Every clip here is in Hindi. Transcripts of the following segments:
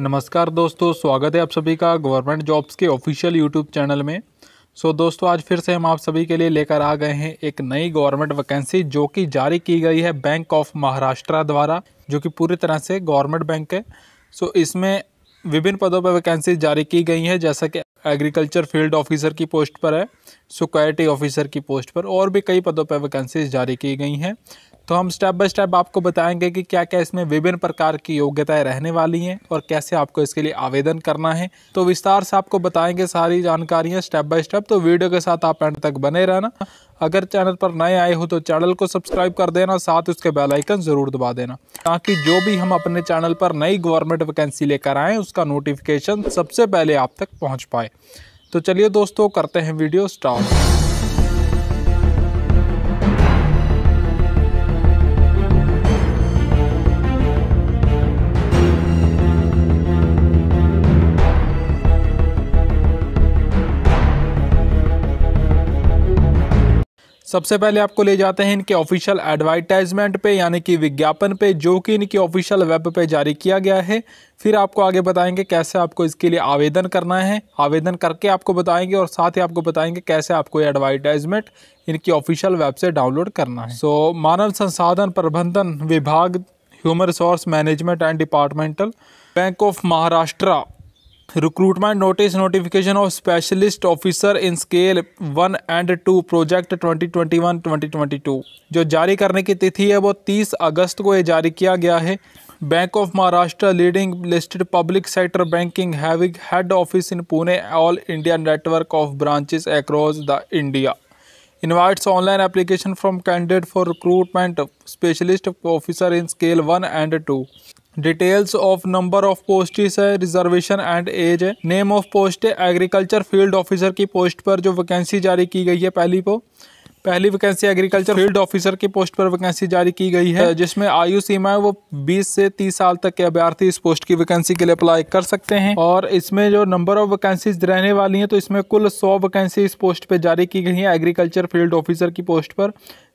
नमस्कार दोस्तों स्वागत है आप सभी का गवर्नमेंट जॉब्स के ऑफिशियल यूट्यूब चैनल में सो दोस्तों आज फिर से हम आप सभी के लिए लेकर आ गए हैं एक नई गवर्नमेंट वैकेंसी जो कि जारी की गई है बैंक ऑफ महाराष्ट्र द्वारा जो कि पूरी तरह से गवर्नमेंट बैंक है सो इसमें विभिन्न पदों पर वैकेंसी जारी की गई हैं जैसा कि एग्रीकल्चर फील्ड ऑफिसर की पोस्ट पर है सिक्योरिटी ऑफिसर की पोस्ट पर और भी कई पदों पर वैकेंसीज जारी की गई हैं तो हम स्टेप बाय स्टेप आपको बताएंगे कि क्या क्या इसमें विभिन्न प्रकार की योग्यताएं रहने वाली हैं और कैसे आपको इसके लिए आवेदन करना है तो विस्तार से आपको बताएंगे सारी जानकारियाँ स्टेप बाय स्टेप तो वीडियो के साथ आप एंड तक बने रहना अगर चैनल पर नए आए हो तो चैनल को सब्सक्राइब कर देना साथ उसके बेल आइकन ज़रूर दबा देना ताकि जो भी हम अपने चैनल पर नई गवर्नमेंट वैकेंसी लेकर आएँ उसका नोटिफिकेशन सबसे पहले आप तक पहुँच पाए तो चलिए दोस्तों करते हैं वीडियो स्टार्ट सबसे पहले आपको ले जाते हैं इनके ऑफिशियल एडवर्टाइजमेंट पे यानी कि विज्ञापन पे जो कि इनकी ऑफिशियल वेब पे जारी किया गया है फिर आपको आगे बताएंगे कैसे आपको इसके लिए आवेदन करना है आवेदन करके आपको बताएंगे और साथ ही आपको बताएंगे कैसे आपको ये एडवर्टाइजमेंट इनकी ऑफिशियल वेब से डाउनलोड करना है सो so, मानव संसाधन प्रबंधन विभाग human resource management and departmental bank of Maharashtra recruitment notice notification of specialist officer in scale one and two project 2021-2022 जो जारी करने की तिथि है वो 30 अगस्त को ये जारी किया गया है bank of Maharashtra leading listed public sector banking having head office in Pune all India network of branches across the India invites online application from candidate for recruitment specialist officer in scale one and two details of number of posts है रिजर्वेशन एंड एज है नेम ऑफ पोस्ट है एग्रीकल्चर फील्ड ऑफिसर की पोस्ट पर जो वैकेंसी जारी की गई है पहली को पहली वैकेंसी एग्रीकल्चर फील्ड ऑफिसर की पोस्ट पर वैकेंसी जारी की गई है जिसमें आयु सीमा है वो 20 से 30 साल तक के अभ्यर्थी इस पोस्ट की वैकेंसी के लिए अप्लाई कर सकते हैं और इसमें जो नंबर ऑफ वैकेंसीज रहने वाली हैं तो इसमें कुल 100 वैकेंसी इस पोस्ट पर जारी की गई है एग्रीकल्चर फील्ड ऑफिसर की पोस्ट पर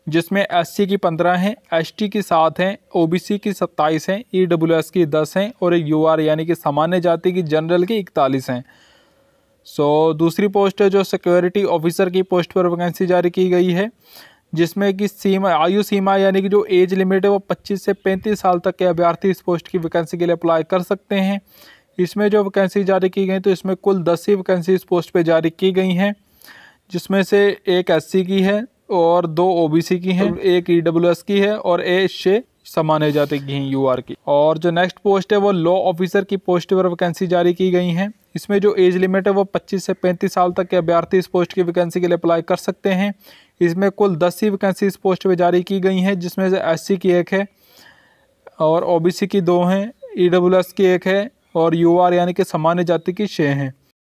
जिसमें एस की पंद्रह हैं एस की सात हैं ओबीसी की सत्ताईस हैं ई की दस हैं और एक यूआर यानी कि सामान्य जाति की जनरल की इकतालीस हैं सो so, दूसरी पोस्ट है जो सिक्योरिटी ऑफिसर की पोस्ट पर वैकेंसी जारी की गई है जिसमें कि सीमा आयु सीमा यानी कि जो एज लिमिट है वो 25 से 35 साल तक के अभ्यर्थी इस पोस्ट की वैकेंसी के लिए अप्लाई कर सकते हैं इसमें जो वैकेंसी जारी की गई तो इसमें कुल दस ही वैकेंसी इस पोस्ट पे जारी की गई हैं जिसमें से एक एससी की है और दो ओबीसी की हैं तो- एक एस e की है और एस सामान्य जाति की हैं आर की और जो नेक्स्ट पोस्ट है वो लॉ ऑफिसर की पोस्ट पर वैकेंसी जारी की गई हैं इसमें जो एज लिमिट है वो 25 से 35 साल तक के अभ्यर्थी इस पोस्ट की वैकेंसी के लिए अप्लाई कर सकते हैं इसमें कुल 10 ही वैकेंसी इस पोस्ट पर जारी की गई हैं जिसमें से एस की एक है और ओ की दो हैं ई e की एक है और यू यानी कि सामान्य जाति की छः हैं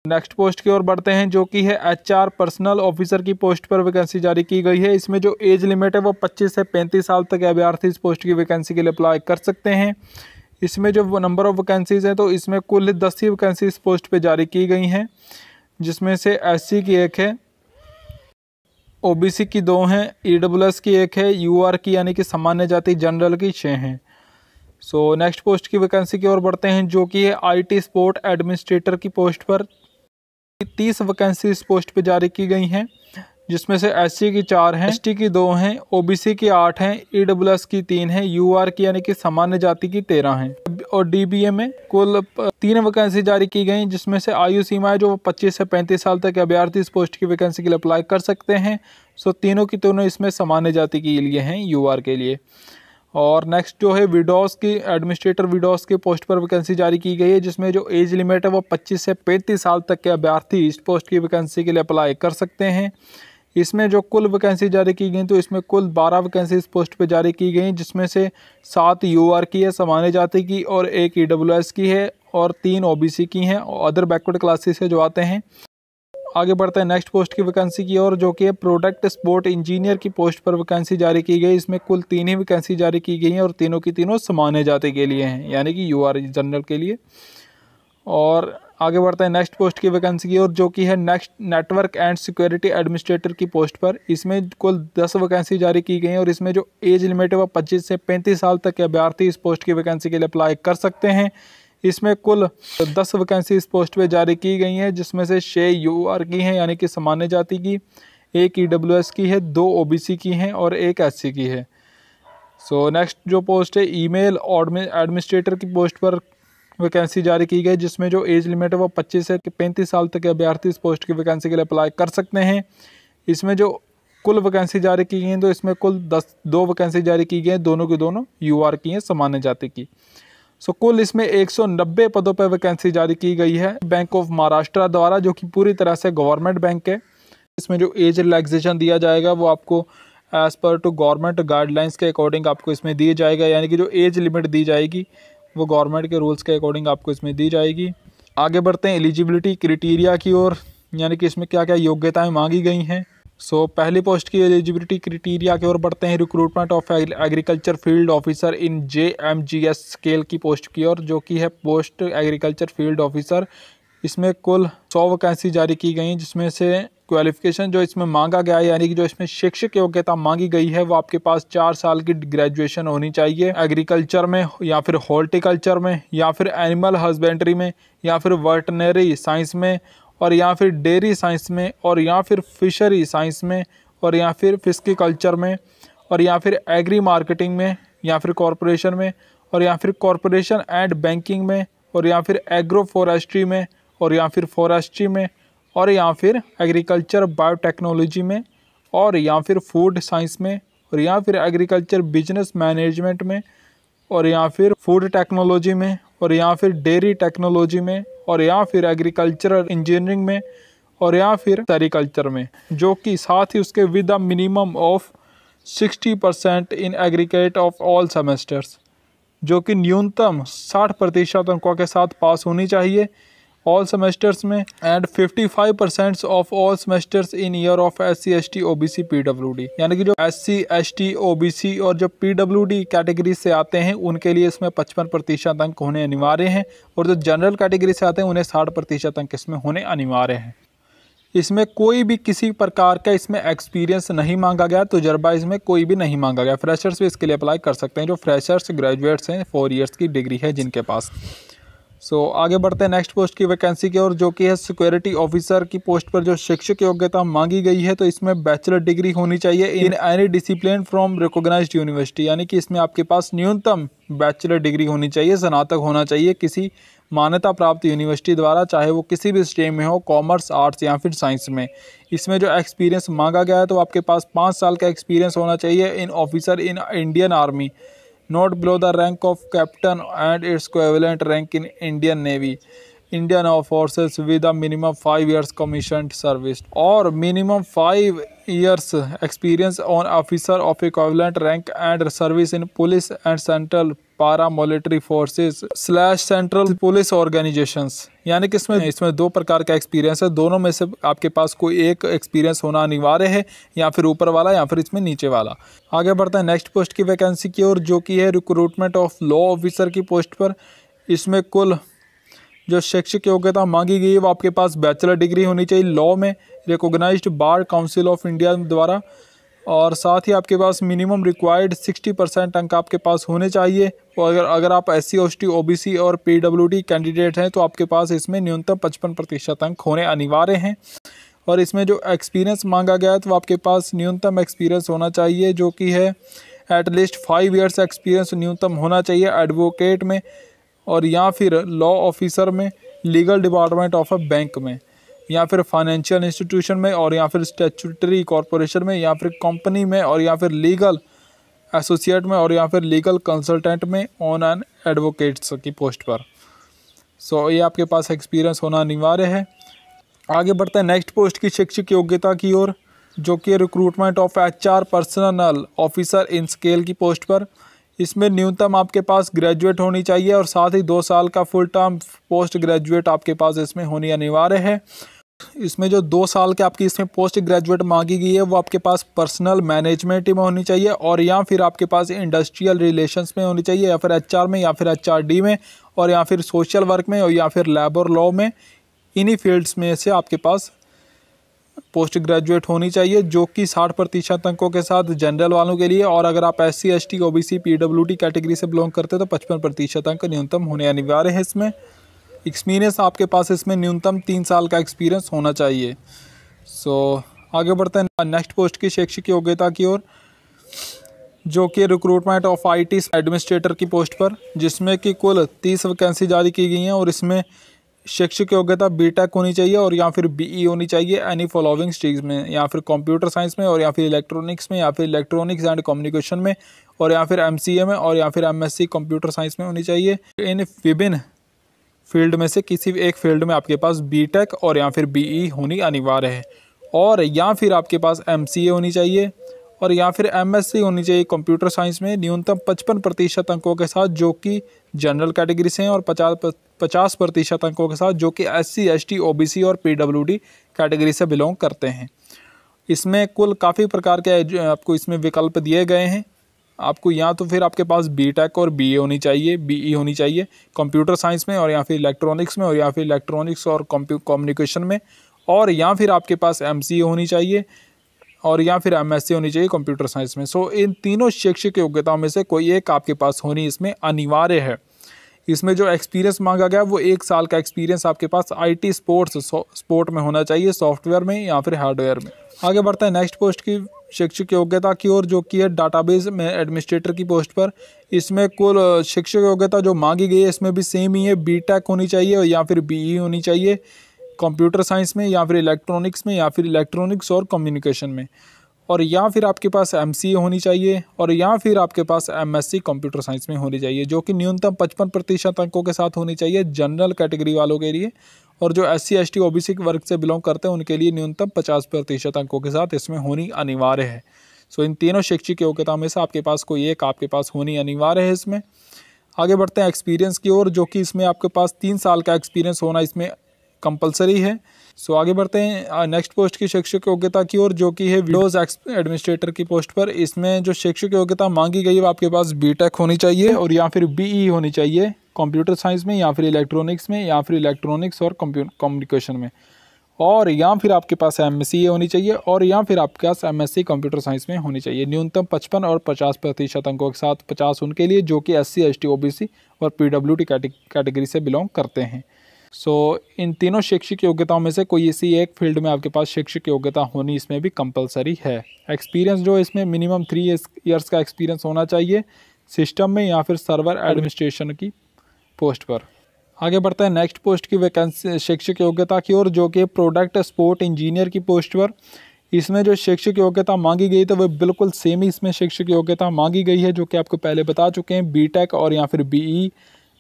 नेक्स्ट पोस्ट की ओर बढ़ते हैं जो कि है एचआर पर्सनल ऑफिसर की पोस्ट पर वैकेंसी जारी की गई है इसमें जो एज लिमिट है वो 25 से 35 साल तक अभ्यर्थी इस पोस्ट की वैकेंसी के लिए अप्लाई कर सकते हैं इसमें जो नंबर ऑफ वैकेंसीज़ हैं तो इसमें कुल दस ही वैकेंसी इस पोस्ट पर जारी की गई हैं जिसमें से एस की एक है ओ की दो हैं ई e की एक है यू की यानी कि सामान्य जाति जनरल की छः हैं सो नेक्स्ट पोस्ट की वैकेंसी की ओर बढ़ते हैं जो कि है आईटी सपोर्ट एडमिनिस्ट्रेटर की पोस्ट पर तीस वैकेंसी इस पोस्ट पे जारी की गई हैं जिसमें से एस की चार हैं एस की दो हैं ओ की आठ हैं ई e की तीन हैं यू की यानी कि सामान्य जाति की तेरह हैं और डी में कुल तीन वैकेंसी जारी की गई जिसमें से आयु सीमा है जो पच्चीस से पैंतीस साल तक अभ्यर्थी इस पोस्ट की वैकेंसी के लिए अप्लाई कर सकते हैं सो तीनों की तीनों इसमें सामान्य जाति के लिए हैं यू के लिए और नेक्स्ट जो है विडोस की एडमिनिस्ट्रेटर विडोज़ के पोस्ट पर वैकेंसी जारी की गई है जिसमें जो एज लिमिट है वो 25 से 35 साल तक के अभ्यर्थी इस पोस्ट की वैकेंसी के लिए अप्लाई कर सकते हैं इसमें जो कुल वैकेंसी जारी की गई तो इसमें कुल बारह वैकेंसी इस पोस्ट पर जारी की गई जिसमें से सात यू की है सामान्य जाति की और एक ई e की है और तीन ओ की हैं और अदर बैकवर्ड क्लासेस से जो आते हैं आगे बढ़ते हैं नेक्स्ट पोस्ट की वैकेंसी की और जो कि है प्रोडक्ट स्पोर्ट इंजीनियर की पोस्ट पर वैकेंसी जारी की गई इसमें कुल तीन ही वैकेंसी जारी की गई हैं और तीनों की तीनों सामान्य जाति के लिए हैं यानी कि यू जनरल के लिए और आगे बढ़ते हैं नेक्स्ट पोस्ट की वैकेंसी की और जो कि है next network and security administrator की पोस्ट पर इसमें कुल दस वैकेंसी जारी की गई हैं और इसमें जो एज लिमिट है वह पच्चीस से पैंतीस साल तक के अभ्यर्थी इस पोस्ट की वैकेंसी के लिए अप्लाई कर सकते हैं इसमें कुल दस वैकेंसी इस पोस्ट पे जारी की गई हैं जिसमें से छः यू आर की हैं यानी कि सामान्य जाति की एक ई डब्ल्यू एस की है दो ओ बी सी की हैं और एक एस सी की है सो so, नेक्स्ट जो पोस्ट है ईमेल एडमिनिस्ट्रेटर की पोस्ट पर वैकेंसी जारी की गई जिसमें जो एज लिमिट है वो 25 से 35 साल तक के अभ्यर्थी इस पोस्ट की वैकेंसी के लिए अप्लाई कर सकते हैं इसमें जो कुल वैकेंसी जारी की गई हैं तो इसमें कुल दस दो वैकेंसी जारी की गई हैं दोनों की दोनों यू आर की हैं सामान्य जाति की सो so, कुल इसमें 190 पदों पर वैकेंसी जारी की गई है बैंक ऑफ महाराष्ट्र द्वारा जो कि पूरी तरह से गवर्नमेंट बैंक है इसमें जो एज रिलैक्सेशन दिया जाएगा वो आपको as per to government guidelines के अकॉर्डिंग आपको इसमें दिए जाएगा यानी कि जो एज लिमिट दी जाएगी वो गवर्नमेंट के रूल्स के अकॉर्डिंग आपको इसमें दी जाएगी आगे बढ़ते हैं एलिजिबिलिटी क्रिटीरिया की ओर यानी कि इसमें क्या क्या योग्यताएँ मांगी गई हैं सो so, पहली पोस्ट की एलिजिबिलिटी क्रिटेरिया की ओर बढ़ते हैं recruitment of agriculture field officer in J M G S scale की पोस्ट की ओर जो कि है पोस्ट एग्रीकल्चर फील्ड ऑफिसर इसमें कुल सौ वैकेंसी जारी की गई जिसमें से क्वालिफिकेशन जो इसमें मांगा गया है यानी कि जो इसमें शिक्षक योग्यता मांगी गई है वो आपके पास चार साल की ग्रेजुएशन होनी चाहिए एग्रीकल्चर में या फिर हॉर्टिकल्चर में या फिर एनिमल हस्बेंड्री में या फिर वर्टनरी साइंस में और या फिर डेयरी साइंस में और या फिर फिशरी साइंस में और या फिर फिस्की कल्चर में और या फिर एग्री मार्केटिंग में या फिर कॉरपोरेशन में और या फिर कॉरपोरेशन एंड बैंकिंग में और या फिर एग्रो फॉरेस्ट्री में और या फिर फॉरेस्ट्री में और या फिर एग्रीकल्चर बायोटेक्नोलॉजी में और या फिर फूड साइंस में और या फिर एग्रीकल्चर बिजनेस मैनेजमेंट में और या फिर फूड टेक्नोलॉजी में और या फिर डेयरी टेक्नोलॉजी में और या फिर एग्रीकल्चरल इंजीनियरिंग में और या फिर सेरिकल्चर में जो कि साथ ही उसके with a minimum of 60 percent in aggregate of all semesters जो कि न्यूनतम 60 प्रतिशत अंकों के साथ पास होनी चाहिए ऑल सेमेस्टर्स में and 55 percent of all semesters in year of S C S T O B C P W D यानी कि जो S C S T O B C और जो पी डब्ल्यू डी कैटेगरी से आते हैं उनके लिए इसमें पचपन प्रतिशत अंक होने अनिवार्य हैं और जो जनरल कैटेगरी से आते हैं उन्हें साठ प्रतिशत अंक इसमें होने अनिवार्य हैं इसमें कोई भी किसी प्रकार का इसमें एक्सपीरियंस नहीं मांगा गया तजर्बा तो इसमें कोई भी नहीं मांगा गया फ्रेशर्स भी इसके लिए अप्लाई कर सकते हैं जो फ्रेशर्स ग्रेजुएट्स हैं फोर ईयर्स की डिग्री है जिनके पास सो so, आगे बढ़ते हैं नेक्स्ट पोस्ट की वैकेंसी की ओर जो कि है सिक्योरिटी ऑफिसर की पोस्ट पर जो शिक्षक योग्यता मांगी गई है तो इसमें बैचलर डिग्री होनी चाहिए in any discipline from recognise university यानी कि इसमें आपके पास न्यूनतम बैचलर डिग्री होनी चाहिए स्नातक होना चाहिए किसी मान्यता प्राप्त यूनिवर्सिटी द्वारा चाहे वो किसी भी स्ट्रीम में हो कॉमर्स आर्ट्स या फिर साइंस में इसमें जो एक्सपीरियंस मांगा गया है तो आपके पास पाँच साल का एक्सपीरियंस होना चाहिए in officer in Indian army not below the rank of captain and its equivalent rank in Indian Navy. Indian Forces with a minimum 5 years commissioned service or minimum 5 years experience on officer of equivalent rank and service in police and central paramilitary forces slash central police organisation यानी कि इसमें इसमें दो प्रकार का एक्सपीरियंस है दोनों में से आपके पास कोई एक एक्सपीरियंस होना अनिवार्य है या फिर ऊपर वाला या फिर इसमें नीचे वाला आगे बढ़ते हैं नेक्स्ट पोस्ट की वैकेंसी की ओर जो कि है रिक्रूटमेंट ऑफ लॉ ऑफिसर की पोस्ट पर इसमें कुल जो शैक्षिक योग्यता मांगी गई है वो आपके पास बैचलर डिग्री होनी चाहिए लॉ में recognise bar council of India द्वारा और साथ ही आपके पास मिनिमम रिक्वायर्ड 60 परसेंट अंक आपके पास होने चाहिए और अगर अगर आप एस सी एस टी और पी कैंडिडेट हैं तो आपके पास इसमें न्यूनतम पचपन प्रतिशत अंक होने अनिवार्य हैं और इसमें जो एक्सपीरियंस मांगा गया है तो आपके पास न्यूनतम एक्सपीरियंस होना चाहिए जो कि है एटलीस्ट फाइव ईयर्स एक्सपीरियंस न्यूनतम होना चाहिए एडवोकेट में और या फिर लॉ ऑफिसर में legal department of a bank में या फिर फाइनेंशियल इंस्टीट्यूशन में और या फिर स्टेचुटरी कॉरपोरेशन में या फिर कंपनी में और या फिर लीगल एसोसिएट में और या फिर लीगल कंसल्टेंट में ऑन एन एडवोकेट्स की पोस्ट पर सो so, ये आपके पास एक्सपीरियंस होना अनिवार्य है आगे बढ़ते हैं नेक्स्ट पोस्ट की शिक्षक योग्यता की ओर जो कि recruitment of H R personnel officer in scale की पोस्ट पर इसमें न्यूनतम आपके पास ग्रेजुएट होनी चाहिए और साथ ही दो साल का फुल टर्म पोस्ट ग्रेजुएट आपके पास इसमें होनी अनिवार्य है इसमें जो दो साल के आपकी इसमें पोस्ट ग्रेजुएट मांगी गई है वो आपके पास पर्सनल मैनेजमेंट में होनी चाहिए और या फिर आपके पास इंडस्ट्रियल रिलेशंस में होनी चाहिए या फिर एचआर में या फिर एचआरडी में और या फिर सोशल वर्क में और या फिर लेबर लॉ में इन्हीं फील्ड्स में से आपके पास पोस्ट ग्रेजुएट होनी चाहिए जो कि साठ प्रतिशत अंकों के साथ जनरल वालों के लिए और अगर आप S C S T O B C P W T category से बिलोंग करते हैं तो पचपन प्रतिशत अंक न्यूनतम होने अनिवार्य है इसमें एक्सपीरियंस आपके पास इसमें न्यूनतम तीन साल का एक्सपीरियंस होना चाहिए सो so, आगे बढ़ते हैं नेक्स्ट पोस्ट की शैक्षिक योग्यता की ओर जो कि रिक्रूटमेंट ऑफ आईटी एडमिनिस्ट्रेटर की पोस्ट पर जिसमें कि कुल तीस वैकेंसी जारी की गई हैं और इसमें शैक्षिक योग्यता बीटेक होनी चाहिए और या फिर बीई e होनी चाहिए एनी फॉलोविंग स्ट्रीम्स में या फिर कंप्यूटर साइंस में और या फिर इलेक्ट्रॉनिक्स में या फिर इलेक्ट्रॉनिक्स एंड कम्युनिकेशन में और या फिर एमसीए में और या फिर एमएससी कंप्यूटर साइंस में होनी चाहिए इन विभिन्न फील्ड में से किसी भी एक फील्ड में आपके पास टेक और या फिर ई e होनी अनिवार्य है और या फिर आपके पास ए होनी चाहिए और या फिर सी होनी चाहिए कंप्यूटर साइंस में न्यूनतम पचपन प्रतिशत अंकों के साथ जो कि जनरल कैटेगरी से हैं और पचास पचास प्रतिशत अंकों के साथ जो कि S C S T O B C और पी डब्ल्यू डी कैटेगरी से बिलोंग करते हैं इसमें कुल काफ़ी प्रकार के आपको इसमें विकल्प दिए गए हैं आपको या तो फिर आपके पास बी टेक और बी ए होनी चाहिए बी ई e होनी चाहिए कंप्यूटर साइंस में और या फिर इलेक्ट्रॉनिक्स में और या फिर इलेक्ट्रॉनिक्स और कम्युनिकेशन में और या फिर आपके पास एम सी ए होनी चाहिए और या फिर एम एस सी होनी चाहिए कंप्यूटर साइंस में सो इन तीनों शैक्षिक योग्यताओं में से कोई एक आपके पास होनी इसमें अनिवार्य है इसमें जो एक्सपीरियंस मांगा गया वो एक साल का एक्सपीरियंस आपके पास आईटी स्पोर्ट्स स्पोर्ट में होना चाहिए सॉफ्टवेयर में या फिर हार्डवेयर में आगे बढ़ते हैं नेक्स्ट पोस्ट की शिक्षक योग्यता की ओर जो कि है डाटाबेस में एडमिनिस्ट्रेटर की पोस्ट पर इसमें कुल शिक्षक योग्यता जो मांगी गई है इसमें भी सेम ही है बी होनी चाहिए या फिर बी e होनी चाहिए कंप्यूटर साइंस में या फिर इलेक्ट्रॉनिक्स में या फिर इलेक्ट्रॉनिक्स और कम्युनिकेशन में और या फिर आपके पास एम होनी चाहिए और या फिर आपके पास एम कंप्यूटर साइंस में होनी चाहिए जो कि न्यूनतम पचपन प्रतिशत अंकों के साथ होनी चाहिए जनरल कैटेगरी वालों के लिए और जो S C S T O B C वर्ग से बिलोंग करते हैं उनके लिए न्यूनतम पचास प्रतिशत अंकों के साथ इसमें होनी अनिवार्य है सो इन तीनों शैक्षिक योग्यता में से आपके पास कोई एक आपके पास होनी अनिवार्य है इसमें आगे बढ़ते हैं एक्सपीरियंस की ओर जो कि इसमें आपके पास तीन साल का एक्सपीरियंस होना इसमें कंपलसरी है सो आगे बढ़ते हैं नेक्स्ट पोस्ट की शिक्षक योग्यता की ओर जो कि है विंडोज एडमिनिस्ट्रेटर की पोस्ट पर इसमें जो शिक्षक योग्यता मांगी गई है आपके पास बी होनी चाहिए और या फिर बी e होनी चाहिए कंप्यूटर साइंस में या फिर इलेक्ट्रॉनिक्स में या फिर इलेक्ट्रॉनिक्स और कम्युनिकेशन में और या फिर आपके पास एम होनी चाहिए और या फिर आपके पास एम कंप्यूटर साइंस में होनी चाहिए न्यूनतम पचपन और पचास प्रतिशत अंकों के साथ पचास उनके लिए जो कि S C S T O B C और पी डब्ल्यू टी कैटेगरी से बिलोंग करते हैं सो so, इन तीनों शैक्षिक योग्यताओं में से कोई इसी एक फील्ड में आपके पास शैक्षिक योग्यता होनी इसमें भी कंपलसरी है एक्सपीरियंस जो इसमें मिनिमम थ्री ईयर्स का एक्सपीरियंस होना चाहिए सिस्टम में या फिर सर्वर एडमिनिस्ट्रेशन की पोस्ट पर आगे बढ़ते हैं नेक्स्ट पोस्ट की वैकेंसी शैक्षिक योग्यता की ओर जो कि प्रोडक्ट स्पोर्ट इंजीनियर की पोस्ट पर इसमें जो शैक्षिक योग्यता मांगी गई तो वह बिल्कुल सेम ही इसमें शैक्षिक योग्यता मांगी गई है जो कि आपको पहले बता चुके हैं बीटेक और या फिर बीई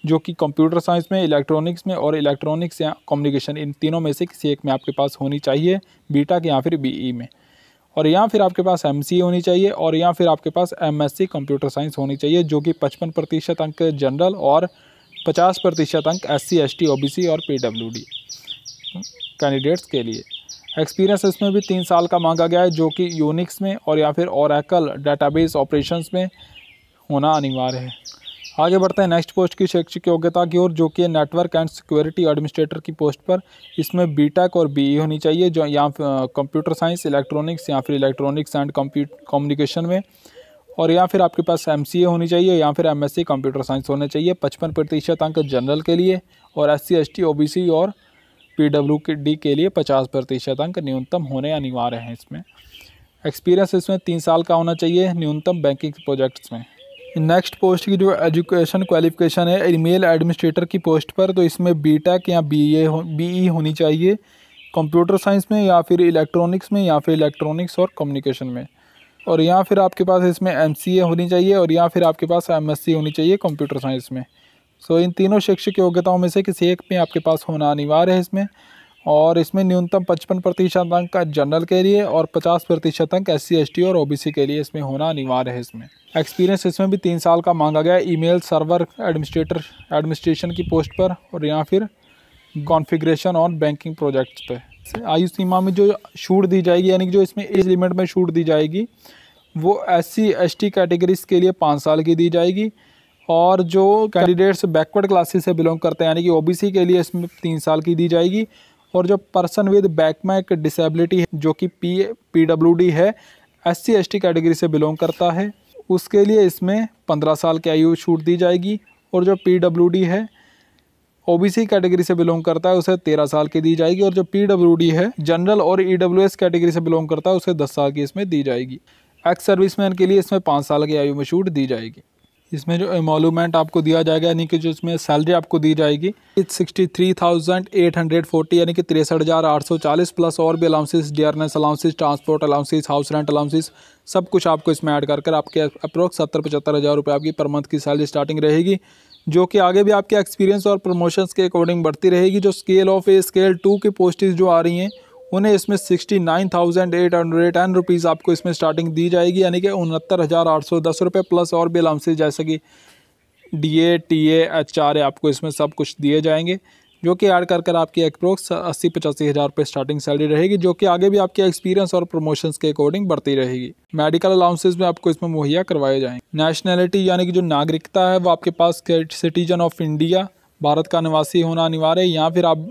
जो कि कंप्यूटर साइंस में इलेक्ट्रॉनिक्स में और इलेक्ट्रॉनिक्स या कम्युनिकेशन इन तीनों में से किसी एक में आपके पास होनी चाहिए बीटा के या फिर बीई e में और या फिर आपके पास एम होनी चाहिए और या फिर आपके पास एम कंप्यूटर साइंस होनी चाहिए जो कि पचपन प्रतिशत अंक जनरल और पचास प्रतिशत अंक S C S T O B C और पी डब्ल्यू डी कैंडिडेट्स के लिए एक्सपीरियंस इसमें भी तीन साल का मांगा गया है जो कि यूनिक्स में और या फिर ओरेकल डेटाबेस ऑपरेशंस में होना अनिवार्य है आगे बढ़ते हैं नेक्स्ट पोस्ट की शैक्षिक योग्यता की ओर जो कि नेटवर्क एंड सिक्योरिटी एडमिनिस्ट्रेटर की पोस्ट पर इसमें बीटेक और बीई e होनी चाहिए जो या कंप्यूटर साइंस इलेक्ट्रॉनिक्स या फिर इलेक्ट्रॉनिक्स एंड कम्युनिकेशन में और या फिर आपके पास एम होनी चाहिए या फिर एम कंप्यूटर साइंस होना चाहिए पचपन प्रतिशत अंक जनरल के लिए और S C S T O B C और पी डब्ल्यू डी के लिए पचास प्रतिशत अंक न्यूनतम होने अनिवार्य हैं इसमें एक्सपीरियंस इसमें तीन साल का होना चाहिए न्यूनतम बैंकिंग प्रोजेक्ट्स में नेक्स्ट पोस्ट की जो एजुकेशन क्वालिफिकेशन है ईमेल एडमिनिस्ट्रेटर की पोस्ट पर तो इसमें बी टेक या बी ए बी ई होनी चाहिए कंप्यूटर साइंस में या फिर इलेक्ट्रॉनिक्स में या फिर इलेक्ट्रॉनिक्स और कम्युनिकेशन में और या फिर आपके पास इसमें एम होनी चाहिए और या फिर आपके पास एम होनी चाहिए कंप्यूटर साइंस में सो इन तीनों शिक्षक योग्यताओं में से किसी एक में आपके पास होना अनिवार्य है इसमें और इसमें न्यूनतम पचपन प्रतिशत अंक का जनरल के लिए और पचास प्रतिशत अंक एस सी और ओ के लिए इसमें होना अनिवार्य है इसमें एक्सपीरियंस इसमें भी तीन साल का मांगा गया ईमेल सर्वर एडमिनिस्ट्रेटर एडमिनिस्ट्रेशन की पोस्ट पर और या फिर कॉन्फ़िगरेशन और बैंकिंग प्रोजेक्ट्स पर आयु सीमा में जो छूट दी जाएगी यानी कि जो इसमें एज लिमिट में छूट दी जाएगी वो S C S T categories के लिए पाँच साल की दी जाएगी और जो कैंडिडेट्स बैकवर्ड क्लासेस से बिलोंग करते हैं यानी कि ओबीसी के लिए इसमें तीन साल की दी जाएगी और जो पर्सन विद बैकमैक डिसेबिलिटी है जो कि पी पी डब्ल्यू डी है S C S T category से बिलोंग करता है उसके लिए इसमें पंद्रह साल की आयु छूट दी जाएगी और जो पी डब्ल्यू डी है ओ बी सी कैटेगरी से बिलोंग करता है उसे तेरह साल की दी जाएगी और जो पी डब्ल्यू डी है जनरल और ई डब्ल्यू एस कैटेगरी से बिलोंग करता है उसे दस साल की इसमें दी जाएगी एक्स सर्विसमैन के लिए इसमें पाँच साल की आयु में छूट दी जाएगी इसमें जो एमोलूमेंट आपको दिया जाएगा यानी कि जो इसमें सैलरी आपको दी जाएगी sixty three thousand eight hundred forty यानी कि तिरसठ हज़ार आठ सौ चालीस प्लस और भी allowances dearness allowances transport allowances house rent allowances सब कुछ आपको इसमें ऐड कर आपके अप्रोक्स सत्तर पचहत्तर हज़ार रुपये आपकी पर मंथ की सैलरी स्टार्टिंग रहेगी जो कि आगे भी आपके एक्सपीरियंस और प्रमोशंस के अकॉर्डिंग बढ़ती रहेगी जो scale of a scale two की पोस्टिस जो आ रही हैं उन्हें इसमें sixty nine thousand eight hundred ten rupees आपको इसमें स्टार्टिंग दी जाएगी यानी कि उनहत्तर हज़ार आठ सौ दस रुपये प्लस और भी अलाउंसेज जैसे कि D A T A H R A आपको इसमें सब कुछ दिए जाएंगे जो कि ऐड कर कर आपकी अप्रोक्स अस्सी पचासी हज़ार रुपये स्टार्टिंग सैलरी रहेगी जो कि आगे भी आपके एक्सपीरियंस और प्रमोशंस के अकॉर्डिंग बढ़ती रहेगी मेडिकल अलाउंसेज में आपको इसमें मुहैया करवाए जाएंगे नेशनैलिटी यानी कि जो नागरिकता है वो आपके पास सिटीजन ऑफ इंडिया भारत का निवासी होना अनिवार्य है या फिर आप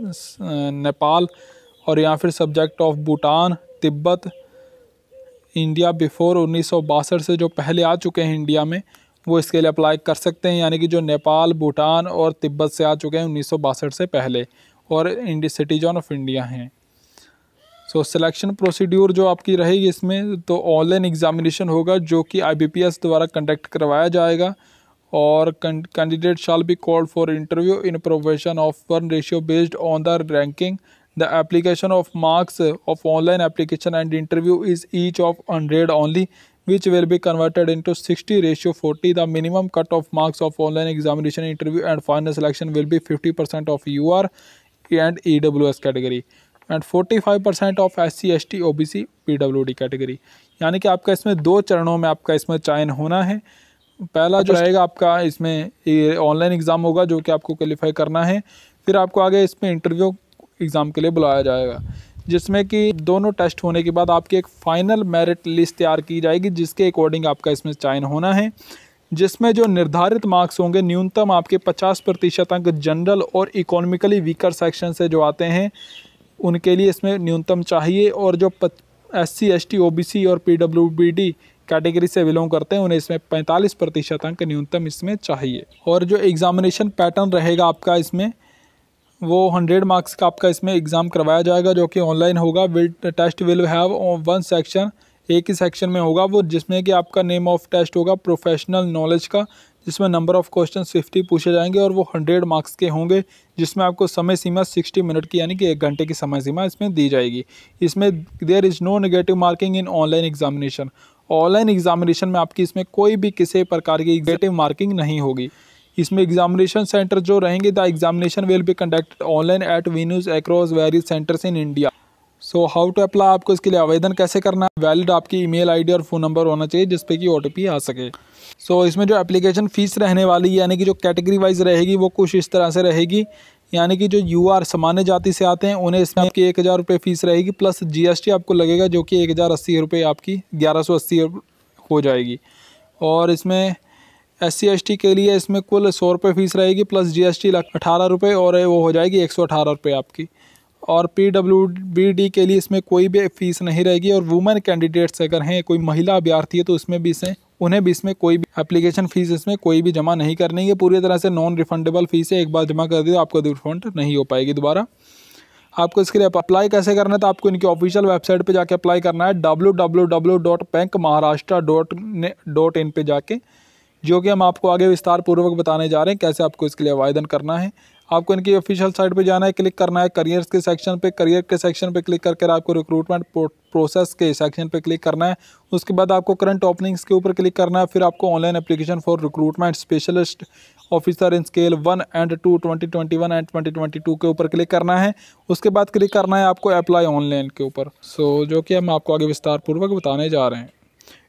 नेपाल और यहाँ फिर subject of Bhutan Tibet India before उन्नीस से जो पहले आ चुके हैं इंडिया में वो इसके लिए अप्लाई कर सकते हैं यानी कि जो नेपाल भूटान और तिब्बत से आ चुके हैं उन्नीस से पहले और इंडी सिटीजन ऑफ इंडिया हैं सो सिलेक्शन प्रोसीड्यूर जो आपकी रहेगी इसमें तो ऑनलाइन एग्जामिनेशन होगा जो कि आईबीपीएस द्वारा कंडक्ट करवाया जाएगा और candidate shall be called for interview in profession of one ratio based on the ranking The application of marks of online application and interview is each of 100 only which will be converted into 60 ratio 40. The minimum cut of marks of online examination, interview and final selection will be 50% of UR and EWS category and 45% of S C S T O B C P W D category यानी कि आपका इसमें दो चरणों में आपका इसमें चयन होना है पहला जो रहेगा आपका इसमें ऑनलाइन एग्ज़ाम होगा जो कि आपको क्वालिफाई करना है फिर आपको आगे इसमें इंटरव्यू एग्ज़ाम के लिए बुलाया जाएगा जिसमें कि दोनों टेस्ट होने के बाद आपकी एक फ़ाइनल मेरिट लिस्ट तैयार की जाएगी जिसके अकॉर्डिंग आपका इसमें चयन होना है जिसमें जो निर्धारित मार्क्स होंगे न्यूनतम आपके 50 प्रतिशत अंक जनरल और इकोनॉमिकली वीकर सेक्शन से जो आते हैं उनके लिए इसमें न्यूनतम चाहिए और जो S C S T O B C और P W B D category से बिलोंग करते हैं उन्हें इसमें 45 प्रतिशत अंक न्यूनतम इसमें चाहिए और जो एग्ज़ामिनेशन पैटर्न रहेगा आपका इसमें वो हंड्रेड मार्क्स का आपका इसमें एग्ज़ाम करवाया जाएगा जो कि ऑनलाइन होगा will test will have one section एक ही सेक्शन में होगा वो जिसमें कि आपका नेम ऑफ टेस्ट होगा प्रोफेशनल नॉलेज का जिसमें नंबर ऑफ क्वेश्चन फिफ्टी पूछे जाएंगे और वो हंड्रेड मार्क्स के होंगे जिसमें आपको समय सीमा सिक्सटी मिनट की यानी कि एक घंटे की समय सीमा इसमें दी जाएगी इसमें there is no negative marking in online examination online examination में आपकी इसमें कोई भी किसी प्रकार की नेगेटिव मार्किंग नहीं होगी इसमें एग्जामिनेशन सेंटर जो रहेंगे the examination will be conducted online at venues across various centres in India so how to apply आपको इसके लिए आवेदन कैसे करना है वैलिड आपकी ईमेल आईडी और फ़ोन नंबर होना चाहिए जिसपे कि ओ आ सके सो so, इसमें जो एप्लीकेशन फ़ीस रहने वाली है यानी कि जो कैटेगरी वाइज रहेगी वो कुछ इस तरह से रहेगी यानी कि जो यू आर सामान्य जाति से आते हैं उन्हें इसमें आपकी एक हज़ार रुपये फ़ीस रहेगी प्लस जीएसटी आपको लगेगा जो कि एक हज़ार अस्सी रुपये आपकी ग्यारह सौ अस्सी हो जाएगी और इसमें एस सी के लिए इसमें कुल सौ रुपये फीस रहेगी प्लस जी एस टी अठारह रुपये और वो हो जाएगी एक सौ अठारह रुपये आपकी और पी डब्ल्यू बी डी के लिए इसमें कोई भी फीस नहीं रहेगी और वुमेन कैंडिडेट्स अगर हैं कोई महिला अभ्यर्थी है तो उसमें भी इसे उन्हें भी इसमें कोई भी एप्लीकेशन फ़ीस इसमें कोई भी जमा नहीं करनी है पूरी तरह से नॉन रिफंडेबल फ़ीस है एक बार जमा कर दी तो आपको रिफंड नहीं हो पाएगी दोबारा आपको इसके लिए अप्लाई कैसे करना है तो आपको इनकी ऑफिशियल वेबसाइट पर जाकर अप्लाई करना है W W W dot bank Maharashtra dot dot in पर जाके जो कि हम आपको आगे विस्तार पूर्वक बताने जा रहे हैं कैसे आपको इसके लिए आवेदन करना है आपको इनकी ऑफिशियल साइट पर जाना है क्लिक करना है करियर्स के सेक्शन पे करियर के सेक्शन पे क्लिक करके आपको रिक्रूटमेंट प्रोसेस के सेक्शन पे क्लिक करना है उसके बाद आपको करंट ओपनिंग्स के ऊपर क्लिक करना है फिर आपको online application for recruitment specialist officer in scale one and two twenty twenty one and twenty twenty two के ऊपर क्लिक करना है उसके बाद क्लिक करना है आपको अप्लाई ऑनलाइन के ऊपर सो so, जो कि हम आपको आगे विस्तार पूर्वक बताने जा रहे हैं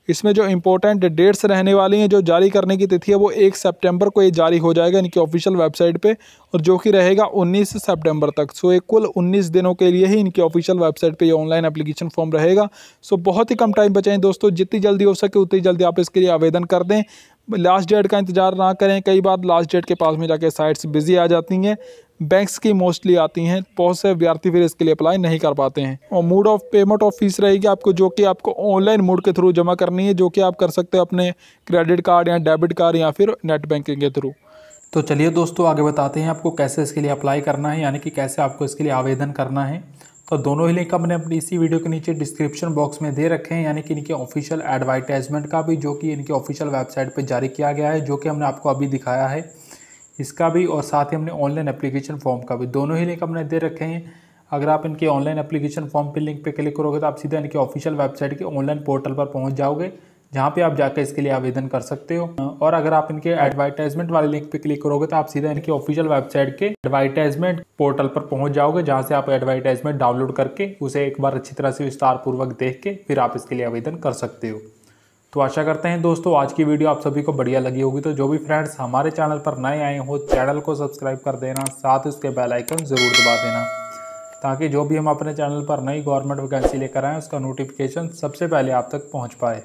इसमें जो इंपॉर्टेंट डेट्स रहने वाली हैं जो जारी करने की तिथि है वो एक सितंबर को ये जारी हो जाएगा इनकी ऑफिशियल वेबसाइट पे और जो कि रहेगा 19 सितंबर तक सो ये कुल 19 दिनों के लिए ही इनकी ऑफिशियल वेबसाइट पे ये ऑनलाइन एप्लीकेशन फॉर्म रहेगा सो बहुत ही कम टाइम बचाएं दोस्तों जितनी जल्दी हो सके उतनी जल्दी आप इसके लिए आवेदन कर दें लास्ट डेट का इंतज़ार ना करें कई बार लास्ट डेट के पास में जाके साइट्स बिज़ी आ जाती हैं बैंक्स की मोस्टली आती हैं बहुत से विद्यार्थी फिर इसके लिए अप्लाई नहीं कर पाते हैं और mode of payment of fees रहेगी आपको जो कि आपको ऑनलाइन मोड के थ्रू जमा करनी है जो कि आप कर सकते हो अपने क्रेडिट कार्ड या डेबिट कार्ड या फिर नेट बैंकिंग के थ्रू तो चलिए दोस्तों आगे बताते हैं आपको कैसे इसके लिए अप्लाई करना है यानी कि कैसे आपको इसके लिए आवेदन करना है तो दोनों ही लिंक अपने अपनी इसी वीडियो के नीचे डिस्क्रिप्शन बॉक्स में दे रखे हैं यानी कि इनके ऑफिशियल एडवर्टाइजमेंट का भी जो कि इनके ऑफिशियल वेबसाइट पर जारी किया गया है जो कि हमने आपको अभी दिखाया है इसका भी और साथ ही हमने ऑनलाइन एप्लीकेशन फॉर्म का भी दोनों ही लिंक हमने दे रखे हैं अगर आप इनके ऑनलाइन एप्लीकेशन फॉर्म पे लिंक पे क्लिक करोगे तो आप सीधा इनके ऑफिशियल वेबसाइट के ऑनलाइन पोर्टल पर पहुंच जाओगे जहाँ पे आप जाकर इसके लिए आवेदन कर सकते हो और अगर आप इनके एडवर्टाइजमेंट वाले लिंक पे क्लिक करोगे तो आप सीधा इनकी ऑफिशियल वेबसाइट के एडवर्टाइजमेंट पोर्टल पर पहुंच जाओगे जहाँ से आप एडवर्टाइजमेंट डाउनलोड करके उसे एक बार अच्छी तरह से विस्तार पूर्वक देख के फिर आप इसके लिए आवेदन कर सकते हो तो आशा करते हैं दोस्तों आज की वीडियो आप सभी को बढ़िया लगी होगी तो जो भी फ्रेंड्स हमारे चैनल पर नए आए हो चैनल को सब्सक्राइब कर देना साथ ही उसके बेलाइकन ज़रूर दबा देना ताकि जो भी हम अपने चैनल पर नई गवर्नमेंट वैकेंसी लेकर आएँ उसका नोटिफिकेशन सबसे पहले आप तक पहुँच पाए